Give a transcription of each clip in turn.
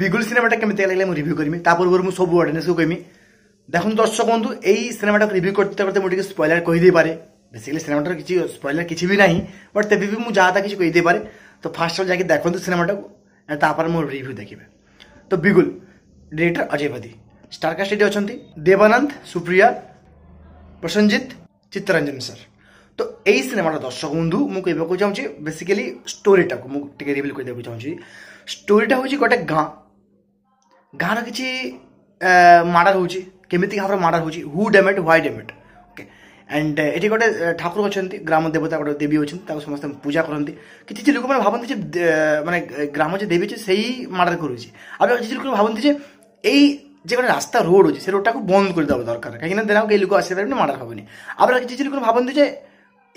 ବିଗୁଲ ସିନେମାଟା କେମିତି ଲାଗିଲା ମୁଁ ରିଭ୍ୟୁ କରିମି ତା ପୂର୍ବରୁ ମୁଁ ସବୁ ଅଡ଼ିଏନ୍ସକୁ କହିମି ଦେଖନ୍ତୁ ଦର୍ଶକ ବନ୍ଧୁ ଏଇ ସିନେମାଟାକୁ ରିଭ୍ୟୁ করতে করতে ମୁଁ ଟିକେ ସ୍ପଏଲର କହିଦେଇପାରେ ବେସିକାଲି ସିନେମାଟାର କିଛି ସ୍ପଏଲର କିଛି ବି ନାହିଁ ବଟ୍ ତେବେ ବି ମୁଁ ଯାହା ତାହା କିଛି କହିଦେଇପାରେ ତ ଫାର୍ଷ୍ଟ ଯାଇକି ଦେଖନ୍ତୁ ସିନେମାଟାକୁ ତାପରେ ମୁଁ ରିଭ୍ୟୁ ଦେଖିବେ ତ ବିଗୁଲ ଡିରେକ୍ଟର ଅଜୟ ଭଦି ଷ୍ଟାରକାଷ୍ଟ ଏଠି ଅଛନ୍ତି ଦେବାନନ୍ଦ ସୁପ୍ରିୟା ପ୍ରସନ୍ନଜିତ ଚିତ୍ତରଞ୍ଜନ ସାର୍ তো এই সিনেমাটা দর্শক বন্ধু মু কহবাকে চাহুছি বেসিকালি স্টোরিটাকে মু টিকে রিভিল করে দেওয়া চাহুছি ଷ୍ଟୋରିଟା ହେଉଛି ଗୋଟେ ଗାଁ ଗାଁର କିଛି ମାର୍ଡ଼ର ହେଉଛି କେମିତି ଗାଁର ମାର୍ଡ଼ର ହେଉଛି ହୁ ଡେମେଟ୍ ହ୍ୱାଇ ଡେମେଟ୍ ଓକେ ଆଣ୍ଡ ଏଠି ଗୋଟେ ଠାକୁର ଅଛନ୍ତି ଗ୍ରାମ ଦେବତା ଗୋଟେ ଦେବୀ ଅଛନ୍ତି ତାକୁ ସମସ୍ତେ ପୂଜା କରନ୍ତି କିଛି କିଛି ଲୋକମାନେ ଭାବନ୍ତି ଯେ ମାନେ ଗ୍ରାମ ଯେ ଦେବୀ ଅଛି ସେଇ ମାର୍ଡ଼ର କରୁଛି ଆଉ କିଛି ଲୋକ ଭାବନ୍ତି ଯେ ଏଇ ଯେ ଗୋଟେ ରାସ୍ତା ରୋଡ଼ ଅଛି সে ରୋଡ଼ଟାକୁ ବନ୍ଦ କରିଦେବା ଦରକାର দরকার কিনা দেখো এই লোক আসতে পারবে না মার্ডার হবেনি আবার কিছু লোক ভাবন্তু যে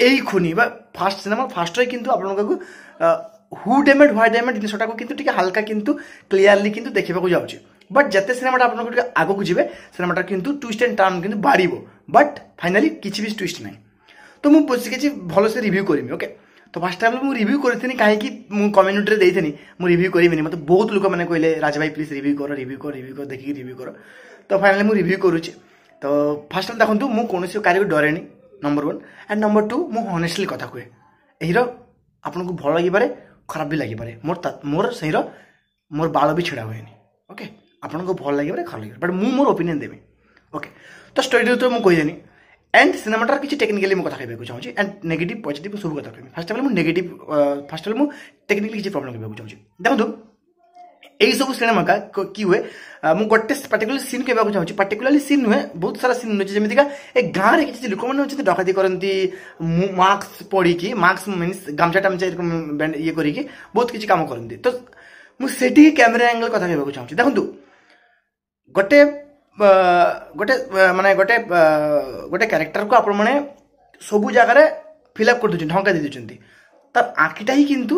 এই খুনি ଫାଷ୍ଟ ফার্স্ট সিনেমার ফার্স্টটাই কিন্তু আপনার ହୁ ଡ୍ୟାମେଜ୍ ହ୍ୱାଇ ଡ୍ୟାମେଜ୍ ଜିନିଷଟାକୁ କିନ୍ତୁ ଟିକେ ହାଲକା କିନ୍ତୁ କ୍ଲିୟରଲି କିନ୍ତୁ ଦେଖିବାକୁ ଯାଉଛି ବଟ୍ ଯେତେ ସିନେମାଟା ଆପଣଙ୍କୁ ଟିକେ ଆଗକୁ ଯିବେ ସିନେମାଟା କିନ୍ତୁ ଟୁଇଷ୍ଟ ଆଣ୍ଡ ଟର୍ନ କିନ୍ତୁ ବାଡ଼ିବ ବଟ୍ ଫାଇନାଲି କିଛି ବି ଟୁଇଷ୍ଟ ନାହିଁ ତ ମୁଁ କିଛି ଭଲସେ ରିଭ୍ୟୁ କରିବି ଓକେ ତ ଫାର୍ଷ୍ଟ ଟାଇମ୍ ମୁଁ ରିଭ୍ୟୁ କରିଥିଲି କାହିଁକି ମୁଁ କମ୍ୟୁନିଟିରେ ଦେଇଥିଲି ମୁଁ ରିଭ୍ୟୁ କରିବିନି ମୋତେ ବହୁତ ଲୋକମାନେ କହିଲେ ରାଜା ଭାଇ ପ୍ଲିଜ୍ ରିଭ୍ୟୁ କର ରିଭ୍ୟୁ କର ରିଭ୍ୟୁ କର ଦେଖିକି ରିଭ୍ୟୁ କର ତ ଫାଇନାଲି ମୁଁ ରିଭ୍ୟୁ କରୁଛି ତ ଫାର୍ଷ୍ଟ ଟାଇମ୍ ଦେଖନ୍ତୁ ମୁଁ କୌଣସି କାହାରିକୁ ଡରେନି number one and number two ମୁଁ ହନେଷ୍ଟଲି କଥା କୁହେ ଏହିର ଆପଣଙ୍କୁ ଭଲ ଲାଗିପାରେ ଖରାପ ବି ଲାଗିପାରେ ମୋର ମୋର ସେଇର ମୋର ବାଳ ବି ଛିଡ଼ା ହୁଏନି ଓକେ ଆପଣଙ୍କୁ ଭଲ ଲାଗିପାରେ ଖରାପ ଲାଗିପାରେ ବଟ୍ ମୁଁ ମୋର ଓପିନିଅନ୍ ଦେବି ଓକେ ତ ଷ୍ଟୋରି ଭିତରେ ମୁଁ କହିଦେନି ଆଣ୍ଡ ସିନେମାଟାର କିଛି ଟେକ୍ନିକାଲି ମୁଁ କଥା କହିବାକୁ ଚାହୁଁଛି ଆଣ୍ଡ ନେଗେଟିଭ୍ ପଜିଟିଭ୍ ସବୁ କଥା କହିବି ଫାର୍ଷ୍ଟ ଅଫ୍ ଅଲ୍ ମୁଁ ନେଗେଟିଭ୍ ଫାର୍ଷ୍ଟ ଅଫ୍ ଅଲ୍ ମୁଁ ଟେକ୍ନିକାଲି କିଛି ପ୍ରୋବ୍ଲେମ୍ କହିବାକୁ ଚାହୁଁଛି ଦେଖନ୍ତୁ ଏଇସବୁ ସିନେମାକା କି ହୁଏ ମୁଁ ଗୋଟେ ପାର୍ଟିକୁଲାର ସିନ୍ କହିବାକୁ ଚାହୁଁଛି ପାର୍ଟିକୁଲାରଲି ସିନ୍ ନୁହେଁ ବହୁତ ସାରା ସିନ୍ ରହିଛି ଯେମିତିକା ଏ ଗାଁରେ କିଛି ଲୋକମାନେ ଅଛନ୍ତି ଡକାତି କରନ୍ତି ମାସ୍କ ପଡ଼ିକି ମାସ୍କ ମିନ୍ସ ଗାମଛା ଟାମଛା ଇଏ କରିକି ବହୁତ କିଛି କାମ କରନ୍ତି ତ ମୁଁ ସେଠିକି କ୍ୟାମେରା ଆଙ୍ଗେଲ କଥା କହିବାକୁ ଚାହୁଁଛି ଦେଖନ୍ତୁ ଗୋଟେ ଗୋଟେ ମାନେ ଗୋଟେ ଗୋଟେ କ୍ୟାରେକ୍ଟରକୁ ଆପଣମାନେ ସବୁ ଜାଗାରେ ଫିଲ୍ଅପ୍ କରିଦେଉଛନ୍ତି ଢଙ୍କା ଦେଇଦେଉଛନ୍ତି ତାର ଆଖିଟା ହିଁ କିନ୍ତୁ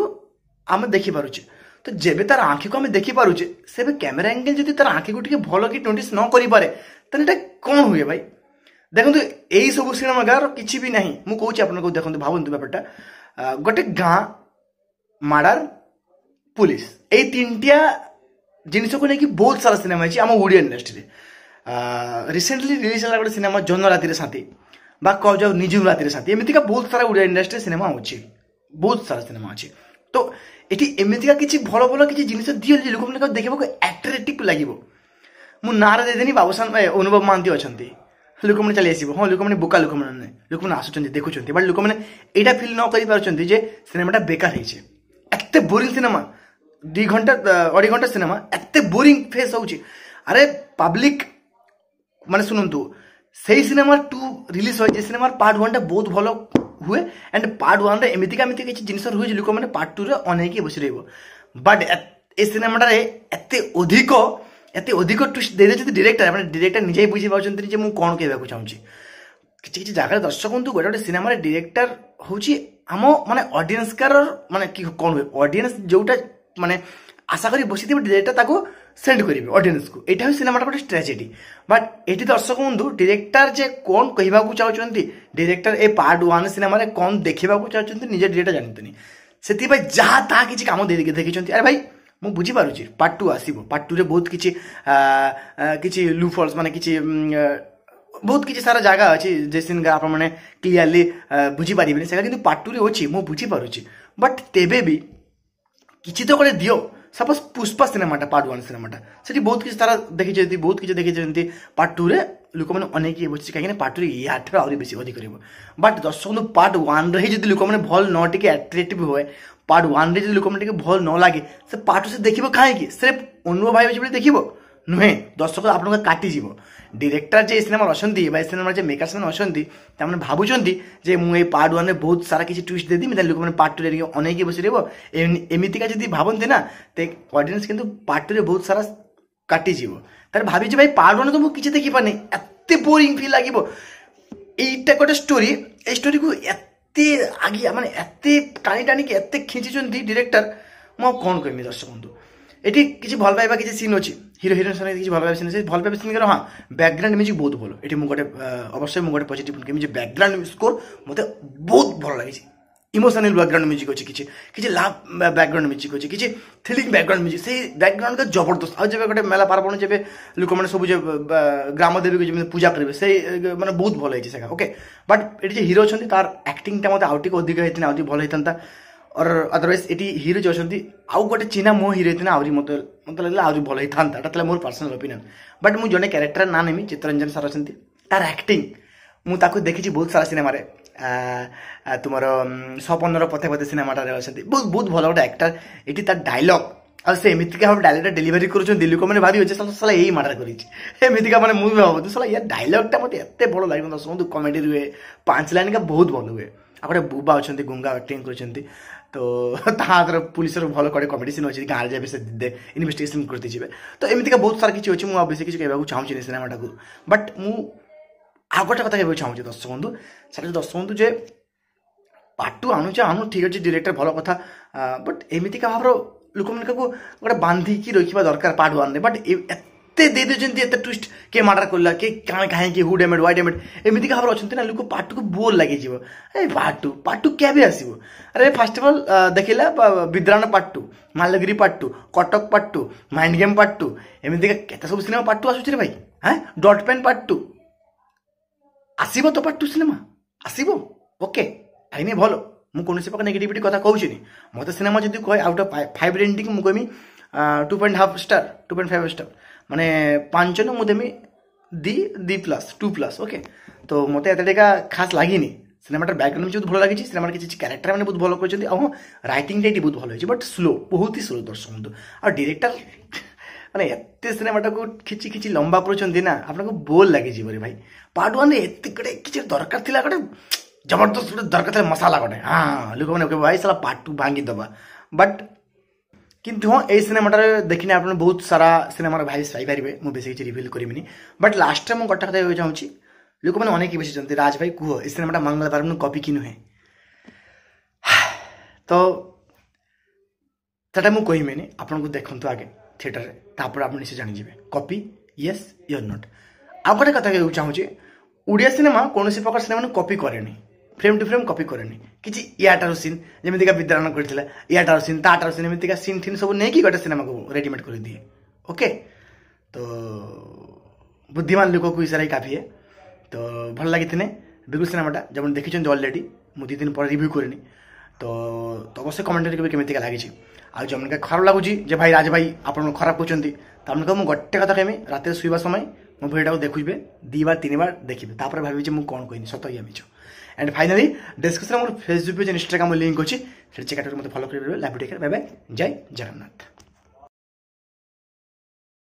ଆମେ ଦେଖିପାରୁଛେ ତ ଯେବେ ତାର ଆଖିକୁ ଆମେ ଦେଖିପାରୁଛେ ସେବେ କ୍ୟାମେରା ଆଙ୍ଗେଲ୍ ଯଦି ତାର ଆଖିକୁ ଟିକେ ଭଲ କି ନୋଟିସ୍ ନ କରିପାରେ ତାହେଲେ ଏଇଟା କ'ଣ ହୁଏ ଭାଇ ଦେଖନ୍ତୁ ଏଇସବୁ ସିନେମାଗାର କିଛି ବି ନାହିଁ ମୁଁ କହୁଛି ଆପଣଙ୍କୁ ଦେଖନ୍ତୁ ଭାବନ୍ତୁ ବ୍ୟାପାରଟା ଗୋଟେ ଗାଁ ମାଡ଼ାର পুলিশ এই তিনটা জিনিসকে নেই বহুত সারা সিনেমা হয়েছে আমার ওড়িয়া ইন্ডস্ট্রিরে রিসেন্টলি রিলিজ হল গোটে সিনেমা জহ্ন রাতিরে সাথী বা কহ যাও নিজুম রাতিরে সাথী এমিতিকা বহুত সারা ওড়িয়া ইন্ডস্ট্রি সিনেমা অছি বহুত সারা সিনেমা অছি ତ ଏଠି ଏମିତିକା କିଛି ଭଲ ଭଲ କିଛି ଜିନିଷ ଦିଅ ଲୋକମାନଙ୍କୁ ଦେଖିବାକୁ ଆଟ୍ରାକ୍ଟିଭ୍ ଲାଗିବ ମୁଁ ନାଁରେ ଦେଇଦେନି ବାବୁସାନ ଅନୁଭବ ମହାନ୍ତି ଅଛନ୍ତି ଲୋକମାନେ ଚାଲି ଆସିବ ହଁ ଲୋକମାନେ ବୋକା ଲୋକମାନେ ଲୋକମାନେ ଆସୁଛନ୍ତି ଦେଖୁଛନ୍ତି ବଟ୍ ଲୋକମାନେ ଏଇଟା ଫିଲ୍ ନ କରିପାରୁଛନ୍ତି ଯେ ସିନେମାଟା ବେକାର ହେଇଛି ଏତେ ବୋରିଂ ସିନେମା ଦୁଇ ଘଣ୍ଟା ଅଢ଼େଇ ଘଣ୍ଟା ସିନେମା ଏତେ ବୋରିଂ ଫେସ୍ ହେଉଛି ଆରେ পাবলিক মানে শুনন্তু সেই সিনেমার টু রিলিজ হয় যে সিনেমার পার্ট ওয়ানটা বহুত ভালো ହୁଏ ଆଣ୍ଡ ପାର୍ଟ ୱାନ୍ରେ ଏମିତିକା ଏମିତି କିଛି ଜିନିଷ ରୁହେ ଯେ ଲୋକମାନେ ପାର୍ଟ ଟୁରେ ଅନେଇକି ବସି ରହିବ ବଟ୍ ଏ ସିନେମାଟାରେ ଏତେ ଅଧିକ ଏତେ ଅଧିକ ଟ୍ୱିଷ୍ଟ ଦେଇଦେଇଛନ୍ତି ଡିରେକ୍ଟର ମାନେ ଡିରେକ୍ଟର ନିଜେ ବୁଝି ପାରୁଛନ୍ତି ଯେ ମୁଁ କ'ଣ କହିବାକୁ ଚାହୁଁଛି କିଛି କିଛି ଜାଗାରେ ଦର୍ଶକଙ୍କୁ ଗୋଟେ ଗୋଟେ ସିନେମାରେ ଡିରେକ୍ଟର ହେଉଛି ଆମ ମାନେ ଅଡ଼ିଏନ୍ସକାର ମାନେ କ'ଣ ହୁଏ ଅଡ଼ିଏନ୍ସ ଯେଉଁଟା ମାନେ ଆଶା କରି ବସିଥିବେ ଡିରେକ୍ଟର ତାକୁ ସେଣ୍ଡ କରିବେ ଅଡ଼ିଏନ୍ସକୁ ଏଇଟା ହେଉଛି ସିନେମାଟା ଗୋଟେ ଟ୍ରାଜେଡ଼ି ବଟ୍ ଏଠି ଦର୍ଶକ ବନ୍ଧୁ ଡିରେକ୍ଟର ଯେ କ'ଣ କହିବାକୁ ଚାହୁଁଛନ୍ତି ଡିରେକ୍ଟର ଏ ପାର୍ଟ ୱାନ୍ ସିନେମାରେ କ'ଣ ଦେଖିବାକୁ ଚାହୁଁଛନ୍ତି ନିଜେ ଡିରେକ୍ଟର ଜାଣନ୍ତିନି ସେଥିପାଇଁ ଯାହା ତାହା କିଛି କାମ ଦେଇ ଦେଖିଛନ୍ତି ଆରେ ଭାଇ ମୁଁ ବୁଝିପାରୁଛି ପାର୍ଟ ଟୁ ଆସିବ ପାର୍ଟ ଟୁରେ ବହୁତ କିଛି କିଛି ଲୁଫଲ୍ସ ମାନେ କିଛି ବହୁତ କିଛି ସାରା ଜାଗା ଅଛି ଯେ ସିନ୍କା ଆପଣମାନେ କ୍ଲିୟରଲି ବୁଝିପାରିବେନି ସେଟା କିନ୍ତୁ ପାର୍ଟ ଟୁରେ ଅଛି ମୁଁ ବୁଝିପାରୁଛି ବଟ୍ ତେବେ ବି କିଛି ତ ଗୋଟେ ଦିଅ suppose Pushpa cinema part one सिनेमाटा से बहुत किसी तरह देखी बहुत किसी देखी पार्ट टू में लोक मैंने बच्चे कहीं पार्ट टू यार आहरी बेस अधिक रही है बट दर्शक पार्ट वन जब लोक मैंने भल न टे हुए पार्ट वन जब लोक मैंने भल न लगे से पार्ट टू से देखिए कहीं सिर्फ अनुभव भाई देखिए ନୁହେଁ ଦର୍ଶକ ଆପଣଙ୍କ କାଟିଯିବ ଡିରେକ୍ଟର ଯେ ଏ ସିନେମାର ଅଛନ୍ତି ବା ଏ ସିନେମାର ଯେ ମେକର୍ ସେମାନେ ଅଛନ୍ତି ତାମାନେ ଭାବୁଛନ୍ତି ଯେ ମୁଁ ଏଇ ପାର୍ଟ ୱାନ୍ରେ ବହୁତ ସାରା କିଛି ଟ୍ୱିଷ୍ଟ ଦେଇଦେବି ତାହେଲେ ଲୋକମାନେ ପାର୍ଟ ଟୁରେ ଟିକେ ଅନେଇକି ବସି ରହିବ ଏମିତିକା ଯଦି ଭାବନ୍ତି ନା ତେ ଅଡ଼ିଏନ୍ସ କିନ୍ତୁ ପାର୍ଟ ଟୁରେ ବହୁତ ସାରା କାଟିଯିବ ତାହେଲେ ଭାବିଛି ଭାଇ ପାର୍ଟ ୱାନ୍ ତ ମୁଁ କିଛି ଦେଖିପାରୁନି ଏତେ ବୋରିଂ ଫିଲ୍ ଲାଗିବ এইটা গোটে স্টোরি এই স্টোরিକୁ ଏତେ ଆଗି ମାନେ ଏତେ ଟାଣି ଟାଣିକି ଏତେ ଖିଞ୍ଚିଛନ୍ତି ଡିରେକ୍ଟର ମୁଁ ଆଉ କ'ଣ କହିବି ଦର୍ଶକ ବନ୍ଧୁ এটি কিছু ভাল ଏଠି কিছু সিন ପାଇବା হিরো ସିନ୍ সঙ্গে কিছু ভাল ସାଙ୍ଗରେ କିଛି ଭଲ ପାଇବା ସିନ୍ ଅଛି ଭଲ ପାଇବା ସିନ୍ ହଁ ବ୍ୟାକ୍ଗ୍ରାଉଣ୍ଡ ମ୍ୟୁଜିକ୍ ବହୁତ ଭଲ ଏଠି ମୁଁ ଗୋଟେ ଅବଶ୍ୟ ମୁଁ ଗୋଟେ ପଜିଟିଭ୍ ମ୍ୟୁଜିକ୍ ବ୍ୟାକ୍ଗ୍ରାଉଣ୍ଡ ସ୍କୋର୍ ମୋତେ ବହୁତ ভালো ଲାଗିଛି ইমোশনাল ব্যাকগ্রাউন্ড মিউজিক হচ্ছে কিছু কিছু লাভ ব্যাকগ্রাউন্ড মিউজিক হচ্ছে কিছু থ্রিলিং ব্যাকগ্রাউন্ড মিউজিক সেই ব্যাকগ্রাউন্ডকে জবরদস্ত আর যেবে গোটে মেলা পার্বণ যেবে লোকমানে সবু যে গ্রামদেবীকে যেমন পূজা করবে সেই মানে বহুত ভালো হয়েছে সেখানে ওকে বাট এটি যে হিরো অনেক তার অ্যাক্টিংটা মতো আউটিক অধিক হয়েছে আউটি ভালো হয়ে থাকে ଅର୍ ଅଦରୱାଇଜ୍ ଏଠି ହିରୋ ଯେଉଁ ଅଛନ୍ତି ଆଉ ଗୋଟେ ଚିହ୍ନା ମୋ ହିରୋ ହେଇଥିଲେ ଆହୁରି ମୋତେ ମୋତେ ଲାଗିଲା ଆହୁରି ଭଲ ହେଇଥାନ୍ତା ଏଟା ଥିଲା ମୋର ପର୍ସନାଲ୍ ଓପିନିଅନ୍ ବଟ୍ ମୁଁ ଜଣେ କ୍ୟାରେକ୍ଟର ନାଁ ନେମି ଚିତ୍ତରଞ୍ଜନ ସାର୍ ଅଛନ୍ତି ତାର ଆକ୍ଟିଂ ମୁଁ ତାକୁ ଦେଖିଛି ବହୁତ ସାରା ସିନେମାରେ ତୁମର ସପନର ପଥେ ପଥେ ସିନେମାଟାରେ ଅଛନ୍ତି ବହୁତ ବହୁତ ଭଲ ଗୋଟେ ଆକ୍ଟର ଏଠି ତା ଡାଇଲଗ୍ ଆଉ ସେ ଏମିତିକା ଭାବେ ଡାଇଲଗ୍ଟା ଡେଲିଭରି କରୁଛନ୍ତି ଲୋକମାନେ ଭାବିବେ ସାଲା ସାଲା ଏଇ ମାଡ଼ାର କରିଛି ଏମିତିକା ମାନେ ମୁଁ ବି ଭାବୁଛି ସାଲା ୟା ଡାଇଲଗ୍ଟା ମୋତେ ଏତେ ଭଲ ଲାଗିବ ଶୁଣନ୍ତୁ କମେଡ଼ି ରୁହେ ପାଞ୍ଚ ଲାଇନ୍କା ବହୁତ ଭଲ ହୁଏ ଆଉ ଗୋଟେ ବୁବା ଅଛନ୍ତି ଗୁଙ୍ଗା ଆକ୍ଟିଂ କରୁଛନ୍ତି তো ତାହାର ପୋଲିସର ଭଲ କୁଆଡ଼େ କମ୍ପିଟିସନ୍ ଅଛି ଗାଁରେ ଯେବେ ସେ ଇନଭେଷ୍ଟିଗେସନ୍ କରିଦେଇଯିବେ ତ ଏମିତିକା ବହୁତ ସାରା କିଛି ଅଛି ମୁଁ ଆଉ ବେଶୀ କିଛି କହିବାକୁ ଚାହୁଁଛି ସିନେମାଟାକୁ ବଟ୍ ମୁଁ ଆଉ ଗୋଟେ କଥା କହିବାକୁ ଚାହୁଁଛି ଦର୍ଶକ ବନ୍ଧୁ ସେଟା ଦର୍ଶକ ବନ୍ଧୁ ଯେ ପାଟୁ ଆଣୁଛେ ଆଣୁ ଠିକ୍ ଅଛି ଡିରେକ୍ଟର ଭଲ କଥା ବଟ୍ ଏମିତିକା ଭାବରେ ଲୋକମାନଙ୍କୁ ଗୋଟେ ବାନ୍ଧିକି ରଖିବା ଦରକାର ପାର୍ଟ ୱାନ୍ରେ ବଟ୍ ଏତେ ଦେଇ ଦେଉଛନ୍ତି ଏତେ ଟ୍ୱିଷ୍ଟ କିଏ ମର୍ଡର କଲା କିଏ କାଣ କାହିଁକି ହୁ ଡ୍ୟାମେଡ୍ ୱାଇ ଡ୍ୟାମେଡ୍ ଏମିତି ଭାବରେ ଅଛନ୍ତି ନା ଲୋକ ପାଟୁକୁ ବୋର୍ ଲାଗିଯିବ ଏ ପାଟୁ ପାଟୁ କେବେ ଆସିବ ଆରେ ଫାର୍ଷ୍ଟ ଅଫ୍ ଅଲ୍ ଦେଖିଲା ବିଦ୍ରାଣ two Malgiri two Cuttack two mind game two ଏମିତିକା କେତେ ସବୁ ସିନେମା ପାର୍ଟୁ ଆସୁଛି ରେ ଭାଇ ହଁ ଡଟ୍ ପେନ୍ ଟୁ ଆସିବ ତ ଟୁ ସିନେମା ଆସିବ ଓକେ ଆଇନି ଭଲ ମୁଁ କୌଣସି ପ୍ରକାର ନେଗେଟିଭିଟି କଥା କହୁଛିନି ମୋତେ ସିନେମା ଯଦି କହେ ଆଉଟ୍ ଅଫ୍ ଫାଇଭ୍ ରେଣ୍ଟିକି ମୁଁ କହିବି two point half star two point five star মানে পাঁচজনের মধ্যে আমি দি দি প্লাস টু প্লাস ওকে তো মতো এতটা খাস লাগিনি সিনেমাটার ব্যাকগ্রাউন্ড মিউজিক বহুত ভালো লাগিছে সিনেমার কিছু ক্যারেক্টর মানে বহুত ভালো করেছেন আহ রাইটিংটা এটি বহুত ভালো হয়েছে বাট স্লো বহুত হি স্লো দর্শক বন্ধু আর ডিরেক্টর মানে এত সিনেমাটাকে খিচি খিচি লম্বা করছেন না আপনাকে বোর লাগিযিব রে ভাই পার্ট ওয়ান এত গোটে কিছু দরকার লা গোটে জবরদস্ত গোটে দরকার লা মশালা গোটে হ্যাঁ লোকমানে ভাই সারা পার্ট টু ভাঙি দেবা বাট কিন্তু ହଁ ଏଇ ସିନେମାଟାରେ ଦେଖିନେ ଆପଣ ବହୁତ ସାରା ସିନେମାର ଭାଇବ୍ସ ପାଇପାରିବେ ମୁଁ ବେଶୀ କିଛି ରିଭିଲ୍ କରିବିନି ବଟ୍ ଲାଷ୍ଟରେ ମୁଁ ଗୋଟେ କଥା କହିବାକୁ ଚାହୁଁଛି ଲୋକମାନେ ଅନେକ ବସିଛନ୍ତି ରାଜ ଭାଇ କୁହ ଏ ସିନେମାଟା ମଙ୍ଗଳବାର କପି କି ନୁହେଁ ତ ସେଟା ମୁଁ କହିବିନି ଆପଣଙ୍କୁ ଦେଖନ୍ତୁ ଆଗେ ଥିଏଟର୍ରେ ତାପରେ ଆପଣ ନିଶ୍ଚୟ ଜାଣିଯିବେ କପି ୟେସ୍ ୟର୍ ନଟ୍ ଆଉ ଗୋଟେ କଥା କହିବାକୁ ଚାହୁଁଛି ଓଡ଼ିଆ ସିନେମା କୌଣସି ପ୍ରକାର ସିନେମାକୁ କପି କରେନି ଫ୍ରେମ୍ ଟୁ ଫ୍ରେମ୍ କପି କରେନି କିଛି ୟାଠାରୁ ସିନ୍ ଯେମିତିକା ବିଦ୍ୟାରଣ କରିଥିଲା ୟାଠାରୁ ସିନ୍ ତା'ଠାରୁ ସିନ୍ ଏମିତିକା ସିନ୍ ଫିନ୍ ସବୁ ନେଇକି ଗୋଟେ ସିନେମାକୁ ରେଡ଼ିମେଡ଼୍ କରିଦିଏ ଓକେ ତ ବୁଦ୍ଧିମାନ ଲୋକକୁ ଇସାରା କାଫି ହେ ତ ଭଲ ଲାଗିଥିଲେ ବିଗୁଲ ସିନେମାଟା যেমন ଦେଖିଛନ୍ତି অলରେଡ଼ି ମୁଁ ଦୁଇ ଦିନ ପରେ ରିଭ୍ୟୁ କରିନି ତ অবশ্যই কমেন্ট করবে কেমিতিকা লাগিছে আর যেমনকে খারাপ লাগুছি যে ভাই রাজ ভাই আপনার খারাপ করছেন তেমনকে মু গোটে কথা কেমি রাতে শুইবা সময় মো ভিডিওটা দেখবে দুইবার তিনবার দেখবে তারপরে ভাবিছি মু কোণ কইনি সত ইয়া মিছ অ্যান্ড ফাইনালি ডেসক্রিপশনে আমার ফেসবুক পেজ ইনস্টাগ্রামের লিঙ্ক ଅଛି সেটা চেক আউট মধ্যে ফলো করে লাইভ টেকার বাই বাই জয় জগন্নাথ